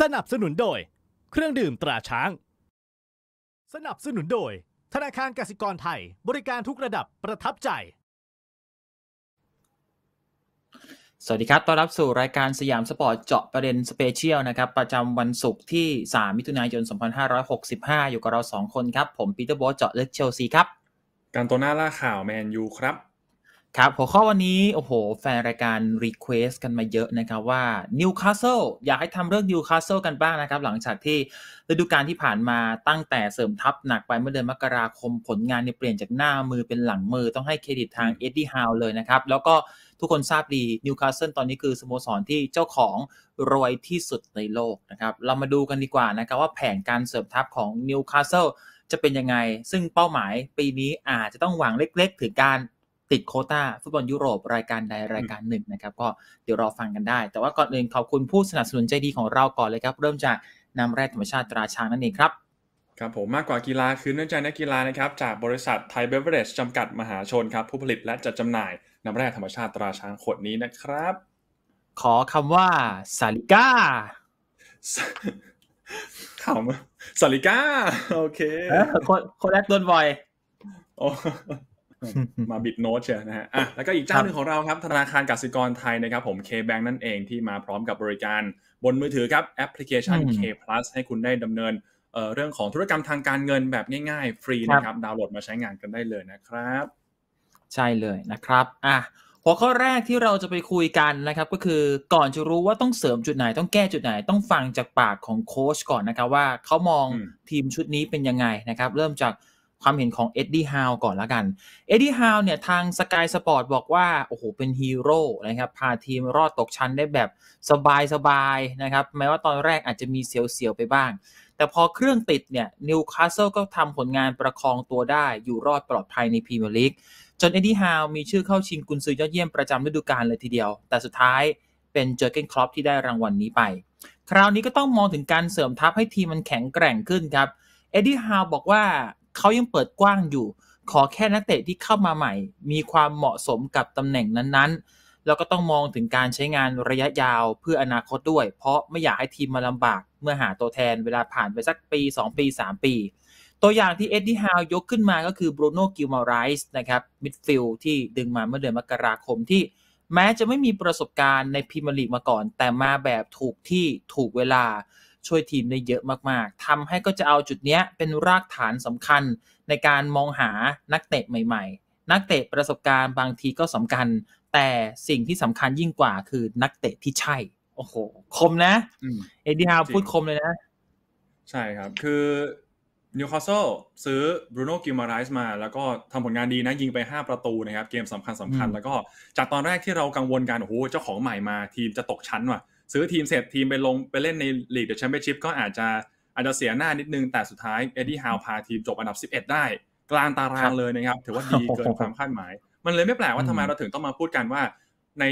สนับสนุนโดยเครื่องดื่มตราช้าง สนับสนุนโดย ธนาคารกสิกรไทย บริการทุกระดับประทับใจ สวัสดีครับ ต้อนรับสู่รายการสยามสปอร์ตเจาะประเด็นสเปเชียลนะครับ ประจำวันศุกร์ที่ 3 มิถุนายน 2565 อยู่กับเรา 2 คนครับ ผมปีเตอร์บอสเจาะเล็กเชลซีครับ การตัวหน้าล่าข่าวแมนยูครับครับ หัวข้อวันนี้ โอ้โห แฟนรายการรีเควสกันมาเยอะนะครับว่า นิวคาสเซิลอยากให้ทำเรื่องนิวคาสเซิลกันบ้างนะครับ หลังจากที่ฤดูกาลที่ผ่านมาตั้งแต่เสริมทัพหนักไปเมื่อเดือนมกราคมผลงานเนี่ยเปลี่ยนจากหน้ามือเป็นหลังมือต้องให้เครดิตทางเอ็ดดี้ฮาวเลยนะครับ แล้วก็ทุกคนทราบดีนิวคาสเซิลตอนนี้คือสโมสรที่เจ้าของรวยที่สุดในโลกนะครับ เรามาดูกันดีกว่านะครับว่าแผนการเสริมทัพของนิวคาสเซิลจะเป็นยังไงซึ่งเป้าหมายปีนี้อาจจะต้องหวังเล็ก ๆถึงการติดโคต้าฟุตบอลยุโรปรายการใดรายการหนึ่งนะครับ ก็เดี๋ยวรอฟังกันได้ แต่ว่าก่อนอื่นขอบคุณผู้สนับสนุนใจดีของเราก่อนเลยครับเริ่มจากน้ำแร่ธรรมชาติตราช้างนั่นเองครับครับ ผมมากกว่ากีฬาคือเนื่องจากนักกีฬานะครับ จากบริษัทไทยเบเวอร์เรจจำกัดมหาชนครับผู้ผลิตและจัดจำหน่ายน้ำแร่ธรรมชาติตราช้างขวดนี้นะครับ ขอคำว่าสาลิก้าขำสาลิก้าโอเคคนคนแรกโดนบ่อยโอมาบิดโน้ตเชียนะฮะอ่ะแล้วก็อีกเจ้าหนึ่งของเราครับธนาคารกสิกรไทยนะครับผม K-Bank นั่นเองที่มาพร้อมกับบริการ บนมือถือครับแอปพลิเคชัน K Plus ให้คุณได้ดำเนินเรื่องของธุรกรรมทางการเงินแบบง่ายๆ ฟรีนะครับ ดาวน์โหลดมาใช้งานกันได้เลยนะครับ ใช่เลยนะครับ อ่ะหัวข้อแรกที่เราจะไปคุยกันนะครับก็คือก่อนจะรู้ว่าต้องเสริมจุดไหนต้องแก้จุดไหนต้องฟังจากปากของโค้ชก่อนนะครับ ว่าเขามองทีมชุดนี้เป็นยังไงนะครับ เริ่มจากความเห็นของเอ็ดดี้ฮาวก่อนละกัน เอ็ดดี้ฮาวเนี่ยทางสกายสปอร์ตบอกว่า โอ้โห เป็นฮีโร่นะครับพาทีมรอดตกชั้นได้แบบสบายๆนะครับ แม้ว่าตอนแรกอาจจะมีเสียวๆไปบ้าง แต่พอเครื่องติดเนี่ยนิวคาสเซิลก็ทำผลงานประคองตัวได้อยู่รอดปลอดภัยในพรีเมียร์ลีก จนเอ็ดดี้ฮาวมีชื่อเข้าชิงกุนซือยอดเยี่ยมประจำฤดูกาลเลยทีเดียว แต่สุดท้ายเป็นเจอร์เกนคลอปที่ได้รางวัลนนี้ไป คราวนี้ก็ต้องมองถึงการเสริมทัพให้ทีมมันแข็งแกร่งขึ้นครับ เอ็ดดี้ฮาวบอกว่าเขายังเปิดกว้างอยู่ ขอแค่นักเตะที่เข้ามาใหม่ มีความเหมาะสมกับตำแหน่งนั้นๆ แล้วก็ต้องมองถึงการใช้งานระยะยาวเพื่ออนาคตด้วย เพราะไม่อยากให้ทีมมาลำบาก เมื่อหาตัวแทนเวลาผ่านไปสักปี 2 ปี 3 ปี ตัวอย่างที่เอ็ดดี้ฮาวยกขึ้นมาก็คือบรูโน่กิลมาไรส์นะครับมิดฟิลที่ดึงมาเมื่อเดือนมกราคมที่แม้จะไม่มีประสบการณ์ในพรีเมียร์ลีกมาก่อน แต่มาแบบถูกที่ถูกเวลาช่วยทีมได้เยอะมากๆ ทำให้ก็จะเอาจุดเนี้ย เป็นรากฐานสำคัญในการมองหานักเตะใหม่ ๆ นักเตะประสบการณ์บางทีก็สำคัญ แต่สิ่งที่สำคัญยิ่งกว่า คือนักเตะที่ใช่ โอ้โห คมนะเอดีฮาวพูดคมเลยนะ ใช่ครับ คือนิวคาสเซิลซื้อบรูโน่กิมารส์มา แล้วก็ทำผลงานดีนะยิงไป 5 ประตูนะครับเกมสำคัญสำคัญแล้วก็ จากตอนแรกที่เรากังวลกันโอ้โหเจ้าของใหม่มา ทีมจะตกชั้นว่ะซื้อทีมเสร็จทีมไปลงไปเล่นในลีกเดอะแชมเปี้ยนชิพก็อาจจะอาจจะเสียหน้านิดนึงแต่สุดท้ายเอ็ดดี้ฮาวพาทีมจบอันดับ 11 ได้ กลางตารางเลยนะครับ ถือว่าดีเกินความคาดหมาย มันเลยไม่แปลกว่าทำไมเราถึงต้องมาพูดกันว่า ใน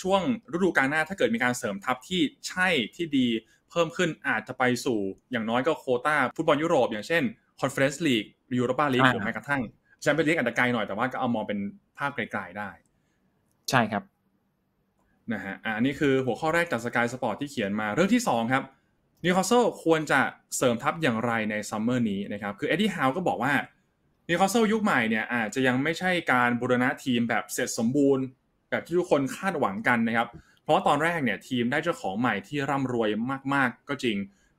ช่วงฤดูกาลหน้าถ้าเกิดมีการเสริมทัพที่ใช่ที่ดีเพิ่มขึ้นอาจจะไปสู่อย่างน้อยก็โคต้าฟุตบอลยุโรป อย่างเช่นคอนเฟอเรนซ์ลีกยูโรปาลีกหรือแม้กระทั่งแชมเปี้ยนลีกอาจจะไกลหน่อยแต่ว่าก็เอามองเป็นภาพไกลๆได้ ใช่ครับนะฮะอันนี้คือหัวข้อแรกจากสกายสปอร์ตที่เขียนมาเรื่องที่2ครับนิวคาสเซิลควรจะเสริมทัพอย่างไรในซัมเมอร์นี้นะครับคือเอ็ดดี้ฮาวก็บอกว่านิวคาสเซิลยุคใหม่เนี่ยอาจจะยังไม่ใช่การบูรณะทีมแบบเสร็จสมบูรณ์แบบที่ทุกคนคาดหวังกันนะครับเพราะตอนแรกเนี่ยทีมได้เจ้าของใหม่ที่ร่ำรวยมากๆ ก็จริง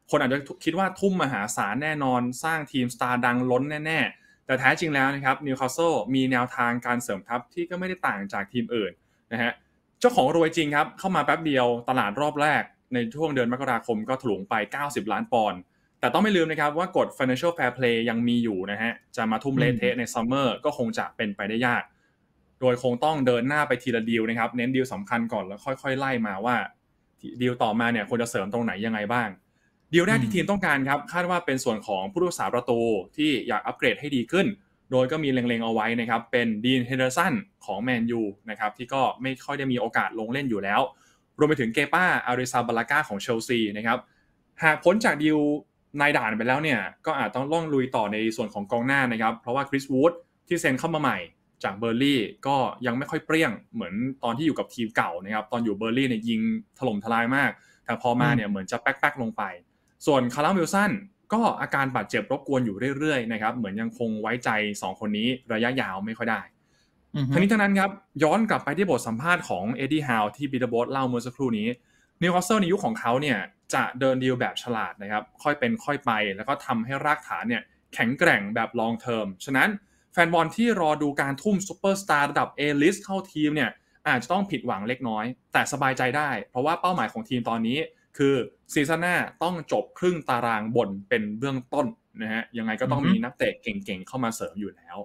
คนอาจจะคิดว่าทุ่มมหาศาลแน่นอนสร้างทีมสตาร์ดังล้นแน่ ๆ แต่แท้จริงแล้วนะครับนิวคาสเซิลมีแนวทางการเสริมทัพที่ก็ไม่ได้ต่างจากทีมอื่นนะฮะเจ้าของรวยจริงครับเข้ามาแป๊บเดียว ตลาดรอบแรก ในช่วงเดือนมกราคมก็ถลุงไป 90ล้านปอนด์แต่ต้องไม่ลืมนะครับว่ากฎ financial fair play ยังมีอยู่นะฮะจะมาทุ่มเลเทในซัมเมอร์ก็คงจะเป็นไปได้ยาก โดยคงต้องเดินหน้าไปทีละดีลนะครับเน้นดีลสำคัญก่อนแล้วค่อย ๆไล่มาว่าดีลต่อมาเนี่ยควรจะเสริมตรงไหนยังไงบ้างดีลแรกที่ทีมต้องการครับคาดว่าเป็นส่วนของผู้รักษาประตูที่อยากอัปเกรดให้ดีขึ้นโดยก็มีเล็งๆ เอาไว้นะครับเป็นดีนเฮเดอร์สันของแมนยูนะครับที่ก็ไม่ค่อยได้มีโอกาสลงเล่นอยู่แล้ว รวมไปถึงเกป้า อาริซาบาลาก้าของเชลซีนะครับหากพ้นจากดิวนายด่านไปแล้วเนี่ย ก็อาจต้องล่องลุยต่อในส่วนของกองหน้านะครับ เพราะว่าคริสวูดที่เซ็นเข้ามาใหม่จากเบอร์ลี่ก็ยังไม่ค่อยเปรี้ยงเหมือนตอนที่อยู่กับทีมเก่านะครับ ตอนอยู่เบอร์ลี่เนี่ยยิงถล่มทลายมาก แต่พอมาเนี่ยเหมือนจะแป๊ก ๆลงไป ส่วนคาร์ลวิลสันก็อาการบาดเจ็บรบกวนอยู่เรื่อยๆนะครับ เหมือนยังคงไว้ใจสองคนนี้ระยะยาวไม่ค่อยได้ทั้งนี้ทั้งนั้นครับย้อนกลับไปที่บทสัมภาษณ์ของเอ็ดดี้ฮาวที่บีเดอร์บอสเล่าเมื่อสักครู่นี้ นิวคาสเซิลในยุคขของเขาเนี่ยจะเดินดีลแบบฉลาดนะครับค่อยเป็นค่อยไป แล้วก็ทำให้รากฐานเนี่ยแข็งแกร่งแบบลองเทอมฉะนั้น แฟนบอลที่รอดูการทุ่มซูเปอร์สตาร์ระดับเอลิสเข้าทีมเนี่ยอาจจะต้องผิดหวังเล็กน้อย แต่สบายใจได้เพราะว่าเป้าหมายของทีมตอนนี้คือซีซั่นหน้าต้องจบครึ่งตารางบนเป็นเบื้องต้นนะฮะยังไงก็ต้องมีนักเตะเก่งๆเข้ามาเสริมอยู่แล้ว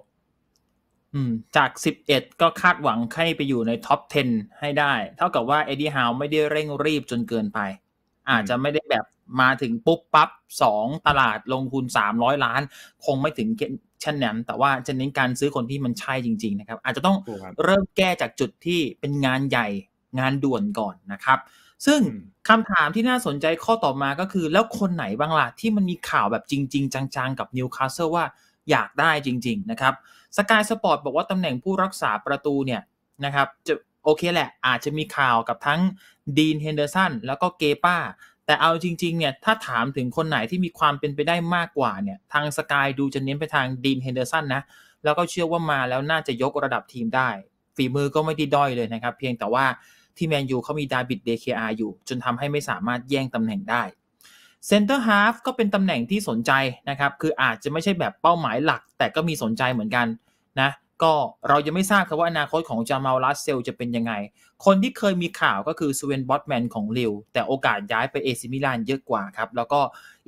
จาก 11 ก็คาดหวังให้ไปอยู่ในท็อป10 ให้ได้ เท่ากับว่าเอ็ดดี้ฮาวไม่ได้เร่งรีบจนเกินไป อาจจะไม่ได้แบบมาถึงปุ๊บปั๊บ 2 ตลาดลงทุน300 ล้าน คงไม่ถึงเช่นนั้นแต่ว่าจะเน้นการซื้อคนที่มันใช่จริง ๆ นะครับ อาจจะต้อง เริ่มแก้จากจุดที่เป็นงานใหญ่งานด่วนก่อนนะครับซึ่งคำถามที่น่าสนใจข้อต่อมาก็คือ แล้วคนไหนบ้างล่ะที่มันมีข่าวแบบจริง ๆ จังๆกับนิวคาสเซิลว่าอยากได้จริงๆนะครับสกายสปอร์ตบอกว่าตำแหน่งผู้รักษาประตูเนี่ยนะครับจะโอเคแหละอาจจะมีข่าวกับทั้งดีนเฮนเดอร์สันแล้วก็เกปาแต่เอาจริงๆเนี่ยถ้าถามถึงคนไหนที่มีความเป็นไปได้มากกว่าเนี่ยทางสกายดูจะเน้นไปทางดีนเฮนเดอร์สันนะแล้วก็เชื่อว่ามาแล้วน่าจะยกระดับทีมได้ ฝีมือก็ไม่ดีด้อยเลยนะครับเพียงแต่ว่าที่แมนยูเขามีดาบิดเดเคอาอยู่ จนทำให้ไม่สามารถแย่งตำแหน่งได้เซนเตอร์ฮาฟก็เป็นตำแหน่งที่สนใจนะครับ คืออาจจะไม่ใช่แบบเป้าหมายหลักแต่ก็มีสนใจเหมือนกันนะก็เรายังไม่ทราบครับว่าอนาคตของจามาลัสเซล จะเป็นยังไง คนที่เคยมีข่าวก็คือสเวนบอตแมนของลิวแต่โอกาสย้ายไปเอซิมิลานเยอะกว่าครับ แล้วก็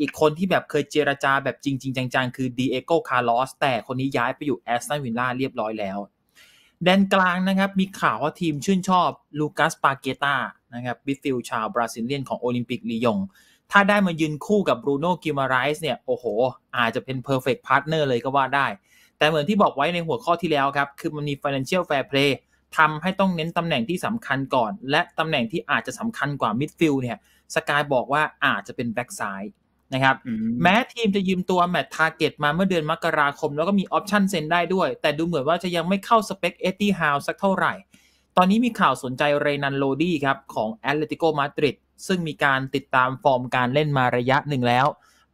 อีกคนที่แบบเคยเจรจาแบบจริง ๆจังๆคือดีเอโกคาร์ลอสแต่คนนี้ย้ายไปอยู่แอสตันวิลล่าเรียบร้อยแล้วแดนกลางนะครับ มีข่าวว่าทีมชื่นชอบลูคัสปาเกตานะครับบิฟิลชาวบราซิลเลียนของโอลิมปิกลียง ถ้าได้มายืนคู่กับบรูโน่กิมาไรส์เนี่ย โอ้โห อาจจะเป็นเพอร์เฟกต์พาร์ทเนอร์เลยก็ว่าได้ แต่เหมือนที่บอกไว้ในหัวข้อที่แล้วครับ คือมันมี Financial Fair Play ทำให้ต้องเน้นตำแหน่งที่สำคัญก่อน และตำแหน่งที่อาจจะสำคัญกว่ามิดฟิลเนี่ย สกายบอกว่าอาจจะเป็นแบ็กซ้ายนะครับแม้ทีมจะยืมตัวแมตต์ทาร์เก็ตมาเมื่อเดือนมกราคม แล้วก็มีออปชันเซ็นได้ด้วย แต่ดูเหมือนว่าจะยังไม่เข้าสเปคเอตตี้ฮาวสักเท่าไหร่ ตอนนี้มีข่าวสนใจเรนันโลดี้ครับของแอตเลติโกมาดริดซึ่งมีการติดตามฟอร์มการเล่นมาระยะหนึ่งแล้ว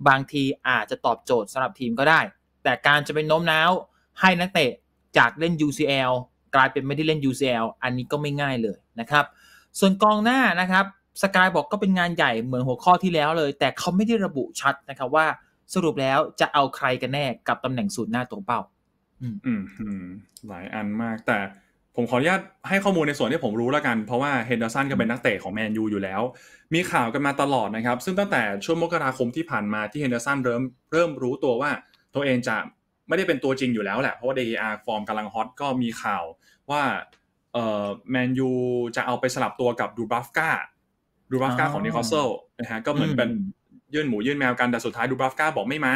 บางทีอาจจะตอบโจทย์สำหรับทีมก็ได้ แต่การจะไปโน้มน้าวให้นักเตะจากเล่น UCL กลายเป็นไม่ได้เล่น UCL อันนี้ก็ไม่ง่ายเลยนะครับ ส่วนกองหน้านะครับสกายบอกก็เป็นงานใหญ่เหมือนหัวข้อที่แล้วเลย แต่เขาไม่ได้ระบุชัดนะครับ ว่าสรุปแล้วจะเอาใครกันแน่กับตำแหน่งสูตรหน้าตัวเป้าอืมอืมหลายอันมาก แต่ผมขออนุญาตให้ข้อมูลในส่วนที่ผมรู้แล้วกัน เพราะว่าเฮนเดอร์สันก็เป็นนักเตะของแมนยูอยู่แล้ว มีข่าวกันมาตลอดนะครับ ซึ่งตั้งแต่ช่วงมกราคมที่ผ่านมาที่เฮนเดอร์สันเริ่มเริ่มรู้ตัวว่าตัวเองจะไม่ได้เป็นตัวจริงอยู่แล้วแหละ เพราะว่าเดอาฟอร์มกำลังฮอตก็มีข่าวว่าเอ่อแมนยูจะเอาไปสลับตัวกับดูบัฟกาดูบราฟกาของนิโคลเซลนะฮะก็เหมือนเป็นยื่นหมูยื่นแมวกันแต่สุดท้ายดูบราฟกาบอกไม่มา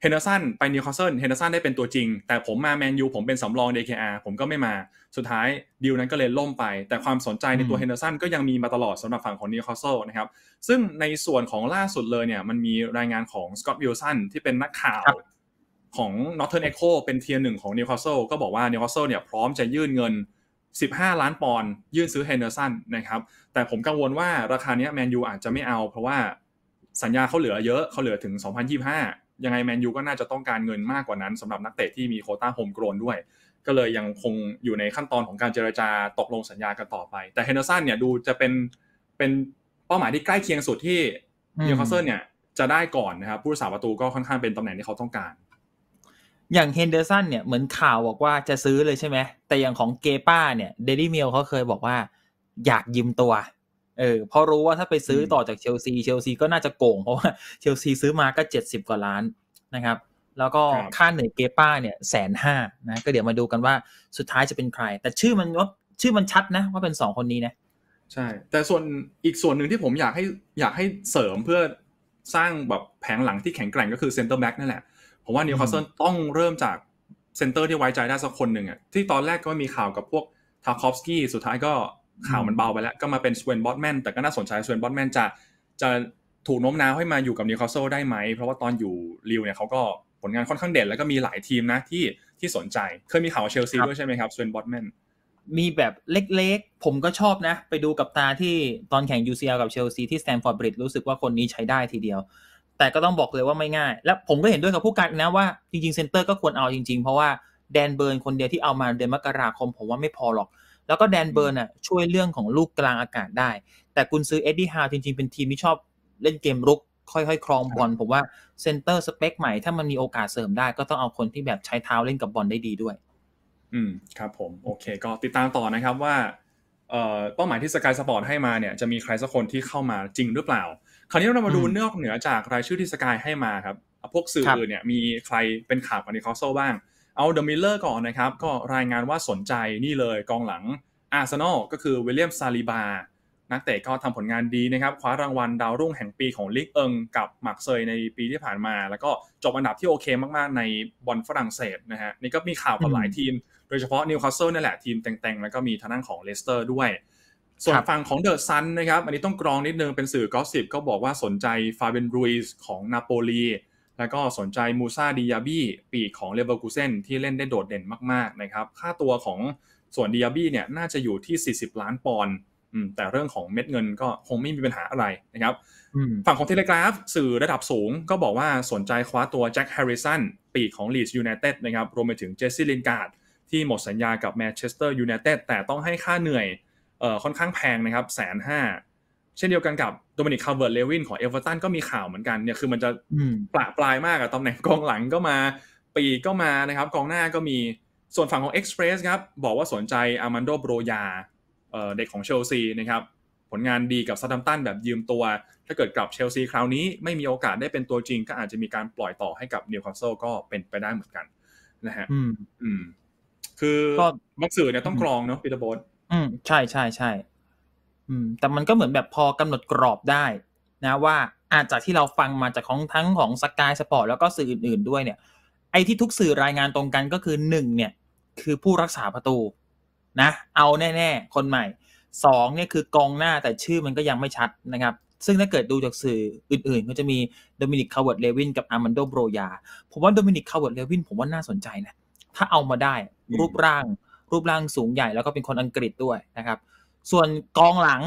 เฮนเดอร์สันไปนิโคลสเซิลเฮนเดอร์สันได้เป็นตัวจริง แต่ผมมาแมนยูผมเป็นสำรองเดคอาผมก็ไม่มาสุดท้ายดีลนั้นก็เลยล่มไป แต่ความสนใจในตัวเฮนเดอร์สันก็ยังมีมาตลอดสำหรับฝั่งของนิโคลสเซิลนะครับซึ่งในส่วนของล่าสุดเลยเนี่ยมันมีรายงานของสกอตต์วิลสันที่เป็นนักข่าวของนเทิร์นเอเ c โคเป็นเทียร์หนึ่งของนิโคลสเซิลก็บอกว่านิโคลสเซิลเนี่ยพร้อมจะยื่นเงิน15 ล้านปอนด์ยื่นซื้อเฮนเดอร์สันนะครับแต่ผมกังวลว่าราคาเนี้ยแมนยูอาจจะไม่เอาเพราะว่าสัญญาเขาเหลือเยอะเขาเหลือถึง 2025 ยังไงแมนยูก็น่าจะต้องการเงินมากกว่านั้น สำหรับนักเตะที่มีโคต้าโฮมโกรนด้วย ก็เลยยังคงอยู่ในขั้นตอนของการเจรจาตกลงสัญญากันต่อไป แต่เฮนเดอร์สันเนี่ยดูจะเป็นเป็นเป้าหมายที่ใกล้เคียงสุดที่นิวคาสเซิลเนี่ยจะได้ก่อนนะครับผู้รักษาประตูก็ค่อนข้างเป็นตำแหน่งที่เขาต้องการอย่างเฮนเดอร์สันเนี่ยเหมือนข่าว บอกว่าจะซื้อเลยใช่ไหม แต่อย่างของเกป้าเนี่ยเดลี่เมลเขาเคยบอกว่าอยากยืมตัวเออเพราะรู้ว่าถ้าไปซื้อต่อจากเชลซีเชลซีก็น่าจะโกงเพราะว่าเชลซีซื้อมาก็เจ็ดสิบกว่าล้านนะครับ แล้วก็ค่าเหนื่อยเกป้าเนี่ยแสนห้านะ ก็เดี๋ยวมาดูกันว่าสุดท้ายจะเป็นใคร แต่ชื่อมันว่าชื่อมันชัดนะ ว่าเป็นสองคนนี้นะ ใช่ แต่ส่วนอีกส่วนหนึ่งที่ผมอยากให้อยากให้เสริมเพื่อสร้างแบบแผงหลังที่แข็งแกร่งก็คือเซนเตอร์แบ็กนั่นแหละผมว่านิวคาสเซิลต้องเริ่มจากเซนเตอร์ที่ไว้ใจได้สักคนหนึ่งอ่ะที่ตอนแรกก็มีข่าวกับพวกทาคอฟสกี้สุดท้ายก็ข่าวมันเบาไปแล้ว ก็มาเป็นสเวนบอตแมนแต่ก็น่าสนใจสเวนบอตแมนจะจะถูกโน้มน้าวให้มาอยู่กับนิวคาสเซิลได้ไหม เพราะว่าตอนอยู่ลิวเนี่ยเขาก็ผลงานค่อนข้างเด่นแล้วก็มีหลายทีมนะที่ที่สนใจ เคยมีข่าวเชลซีด้วยใช่ไหมครับสเวนบอตแมนมีแบบเล็กๆผมก็ชอบนะไปดูกับตาที่ตอนแข่ง UCL กับเชลซีที่สแตนฟอร์ดบริดรู้สึกว่าคนนี้ใช้ได้ทีเดียวแต่ก็ต้องบอกเลยว่าไม่ง่าย และผมก็เห็นด้วยกับผู้การนะว่าจริงๆเซนเตอร์ก็ควรเอาจริงๆ เพราะว่าแดนเบิร์นคนเดียวที่เอามาเดือนมกราคม ผมว่าไม่พอหรอก แล้วก็แดนเบิร์นอ่ะช่วยเรื่องของลูกกลางอากาศได้แต่คุณซื้อเอ็ดดี้ฮาวจริง ๆ เป็นทีมที่ชอบเล่นเกมรุกค่อยๆครองบอลผมว่าเซนเตอร์สเปคใหม่ ถ้ามันมีโอกาสเสริมได้ ก็ต้องเอาคนที่แบบใช้เท้าเล่นกับบอลได้ดีด้วย อืมครับผมโอเค ก็ติดตามต่อนะครับว่าเออ่เป้าหมายที่สกายสปอร์ตให้มาเนี่ยจะมีใครสักคนที่เข้ามาจริงหรือเปล่าคราวนี้เรามาดูเนื้อเหนือจากรายชื่อที่สกายให้มาครับ พวกสื่ออื่นเนี่ยมีใครเป็นข่าวกับนิคอสโซบ้าง เอาเดอะมิลเลอร์ก่อนนะครับก็รายงานว่าสนใจนี่เลยกองหลังอาร์เซนอลก็คือวิลเลียมซาลิบา นักเตะก็ทำผลงานดีนะครับคว้ารางวัลดาวรุ่งแห่งปีของลิกเอิงกับหมักเซยในปีที่ผ่านมา แล้วก็จบอันดับที่โอเคมากๆ ในบอลฝรั่งเศสนะฮะนี่ก็มีข่าวกับหลายทีม โดยเฉพาะนิวคาสเซิลนี่แหละทีมแต่งๆแล้วก็มีทางด้านของเลสเตอร์ด้วยส่วนฝั่งของเดอะซันนะครับ อันนี้ต้องกรองนิดนึง เป็นสื่อกอสิบก็บอกว่าสนใจฟาเบนรูอิสของนาโปลี แล้วก็สนใจมูซาดิยาบี้ปีของเลเวอร์กูเซนที่เล่นได้โดดเด่นมากๆนะครับ ค่าตัวของส่วนดิยาบี้เนี่ยน่าจะอยู่ที่ 40 ล้านปอนด์แต่เรื่องของเม็ดเงินก็คงไม่มีปัญหาอะไรนะครับ ฝั่งของเทเลกราฟสื่อระดับสูงก็บอกว่าสนใจคว้าตัวแจ็คแฮร์ริสันปีของลีดส์ยูไนเต็ดนะครับ รวมไปถึงเจสซี่ลินการ์ดที่หมดสัญญากับแมนเชสเตอร์ยูไนเต็ดแต่ต้องให้ค่าเหนื่อยค่อนข้างแพงนะครับแสนห้าเช่นเดียวกันกับโดมินิกคาร์เวิร์ดเลวินของเอเวอร์ตันก็มีข่าวเหมือนกันเนี่ยคือมันจะปละปลายมากอะตำแหน่งกองหลังก็มาปีก็มานะครับกองหน้าก็มีส่วนฝั่งของ Express ครับบอกว่าสนใจอามันโดโบรยาเด็กของเชลซีนะครับ ผลงานดีกับซัตตัมตันแบบยืมตัว ถ้าเกิดกลับเชลซีคราวนี้ไม่มีโอกาสได้เป็นตัวจริง ก็อาจจะมีการปล่อยต่อให้กับนิวคาสเซิลก็เป็นไปได้เหมือนกันนะฮะอืมคือบางสื่อเนี่ยต้องกรองเนาะพีเตอร์โบสอืมใช่ใช่ใช่อืมแต่มันก็เหมือนแบบพอกำหนดกรอบได้ นะ ว่าอาจจากที่เราฟังมาจากของทั้งของสกายสปอร์ตแล้วก็สื่ออื่น ๆด้วยเนี่ย ไอ้ที่ทุกสื่อรายงานตรงกันก็คือหนึ่งเนี่ย คือผู้รักษาประตู นะเอาแน่ๆคนใหม่สองเนี่ยคือกองหน้าแต่ชื่อมันก็ยังไม่ชัดนะครับ ซึ่งถ้าเกิดดูจากสื่ออื่นๆก็จะมีโดมินิกคาเวิร์ดเลวินกับอาร์มันโดโบรยา ผมว่าโดมินิกคาเวิร์ดเลวินผมว่าน่าสนใจนะถ้าเอามาได้รูปร่างรูปร่างสูงใหญ่แล้วก็เป็นคนอังกฤษด้วยนะครับ ส่วนกองหลัง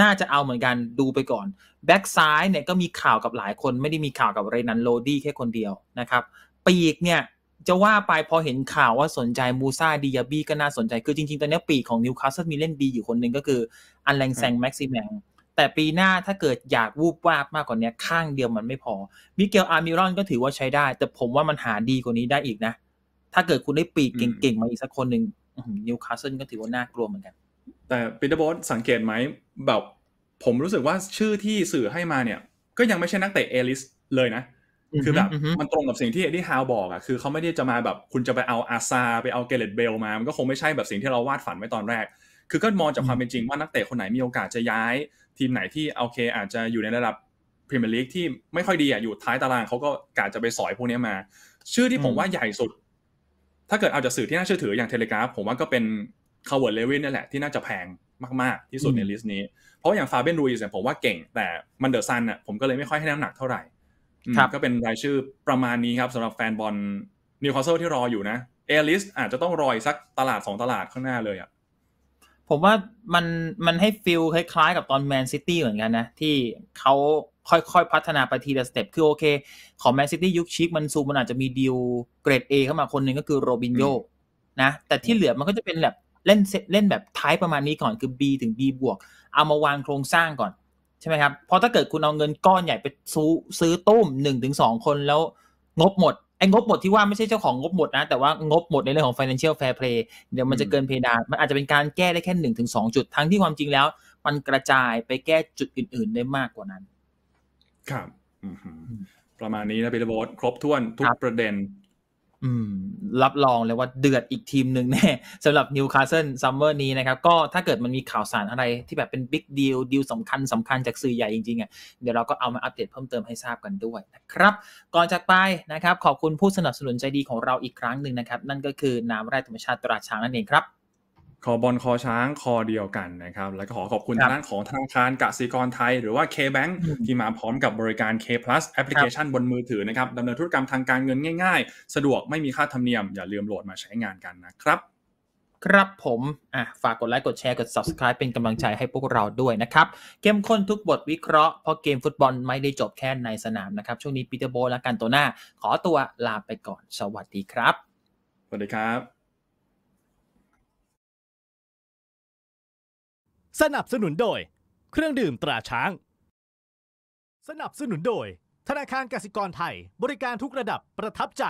น่าจะเอาเหมือนกันดูไปก่อนแบ็กซ้ายเนี่ยก็มีข่าวกับหลายคนไม่ได้มีข่าวกับเรนันโลดี้แค่คนเดียวนะครับปีกเนี่ย จะว่าไปพอเห็นข่าวว่าสนใจมูซาดิยาบี้ก็น่าสนใจ คือจริงๆ ตอนนี้ปีกของนิวคาสเซิลมีเล่นดีอยู่คนหนึ่งก็คือ อันแรงแซงแม็กซิแมงแต่ปีหน้าถ้าเกิดอยากวูบวาบมากกว่านี้ข้างเดียวมันไม่พอมิเกลอาร์มิรอนก็ถือว่าใช้ได้แต่ผมว่ามันหาดีกว่านี้ได้อีกนะ ถ้าเกิดคุณได้ปีกเก่ง ๆ มาอีกสักคนหนึ่งนิวคาสเซิลก็ถือว่าน่ากลัวเหมือนกัน แต่ปีเตอร์บอสสังเกตไหมแบบผมรู้สึกว่าชื่อที่สื่อให้มาเนี่ย ก็ยังไม่ใช่นักเตะเอลิสเลยนะ คือแบบมันตรงกับสิ่งที่เอ็ดดี้ฮาวบอกอะคือเขาไม่ได้จะมาแบบคุณจะไปเอาอาซาไปเอาเกเรตเบลมามันก็คงไม่ใช่แบบสิ่งที่เราวาดฝันไว้ตอนแรก คือก็มองจากความเป็นจริงว่านักเตะคนไหนมีโอกาสจะย้าย ทีมไหนที่โอเคอาจจะอยู่ในระดับพรีเมียร์ลีกที่ไม่ค่อยดีอะอยู่ท้ายตารางเขาก็กาจะไปสอยพวกนี้มา ชื่อที่ผมว่าใหญ่สุดถ้าเกิดเอาจากสื่อที่น่าเชื่อถืออย่างเทเลกราฟ ผมว่าก็เป็นคาร์วิร์ดเลวินนี่แหละ ที่น่าจะแพงมากๆ ที่สุดในลิสต์นี้เพราะอย่างฟาเบนรูอิสเนี่ยผมว่าเก่งแต่มันเดอะซันอ่ะผมก็เลยไม่ค่อยให้น้ำหนักเท่าไหร่ก็เป็นรายชื่อประมาณนี้ครับสำหรับแฟนบอลนิวคาสเซิลที่รออยู่นะเอลิสอาจจะต้องรออีกสักตลาดสองตลาดข้างหน้าเลยอ่ะผมว่ามันมันให้ฟิลคล้ายๆ กับตอนแมนซิตี้เหมือนกันนะที่เขาค่อยๆ พัฒนาไปทีละสเต็ปคือโอเค ของแมนซิตี้ยุคชิกมันซูมันอาจจะมีดีลเกรดเอเข้ามาคนหนึ่งก็คือโรบินโยนะ แต่ที่เหลือมันก็จะเป็นแบบเล่นเล่นแบบท้ายประมาณนี้ก่อน คือ B ถึง B บวกเอามาวางโครงสร้างก่อน ใช่ไหมครับเพราะถ้าเกิดคุณเอาเงินก้อนใหญ่ไปซื้อซื้อตุ้มหนึ่งถึงสองคนแล้วงบหมด ไอ้งบหมดที่ว่าไม่ใช่เจ้าของงบหมดนะ แต่ว่างบหมดในเรื่องของ financial fair play เดี๋ยวมันจะเกินเพดาน มันอาจจะเป็นการแก้ได้แค่หนึ่งถึงสองจุด ทั้งที่ความจริงแล้วมันกระจายไปแก้จุดอื่นๆได้มากกว่านั้นครับประมาณนี้นะพี่ระโบครบถ้วน ทุกประเด็นรับรองเลยว่าเดือดอีกทีมหนึ่งแน่สำหรับนิวคาสเซิลซัมเมอร์นี้นะครับ ก็ถ้าเกิดมันมีข่าวสารอะไร ที่แบบเป็นบิ๊กดีลดีลสำคัญสำคัญจากสื่อใหญ่จริงๆอ่ะเดี๋ยวเราก็เอามาอัปเดตเพิ่มเติมให้ทราบกันด้วยนะครับ ก่อนจากไปนะครับ ขอบคุณผู้สนับสนุนใจดีของเราอีกครั้งหนึ่งนะครับ นั่นก็คือน้ำแร่ธรรมชาติตราช้างนั่นเองครับคอบอลคอช้างคอเดียวกันนะครับ แล้วก็ขอขอบคุณทางด้านของธนาคารกสิกรไทย หรือว่า KBank ที่มาพร้อมกับบริการ K Plus แอปพลิเคชันบนมือถือนะครับดำเนินธุรกรรมทางการเงินง่ายๆ สะดวกไม่มีค่าธรรมเนียมอย่าลืมโหลดมาใช้งานกันนะครับ ครับผมอ่ะฝากกดไลค์กดแชร์กด subscribe เป็นกำลังใจให้พวกเราด้วยนะครับเข้มข้นทุกบทวิเคราะห์เพราะเกมฟุตบอลไม่ได้จบแค่ในสนามนะครับ ช่วงนี้ปีเตอร์โบและกันตัวหน้าขอตัวลาไปก่อนสวัสดีครับสวัสดีครับสนับสนุนโดย เครื่องดื่มตราช้าง สนับสนุนโดย ธนาคารกสิกรไทยบริการทุกระดับประทับใจ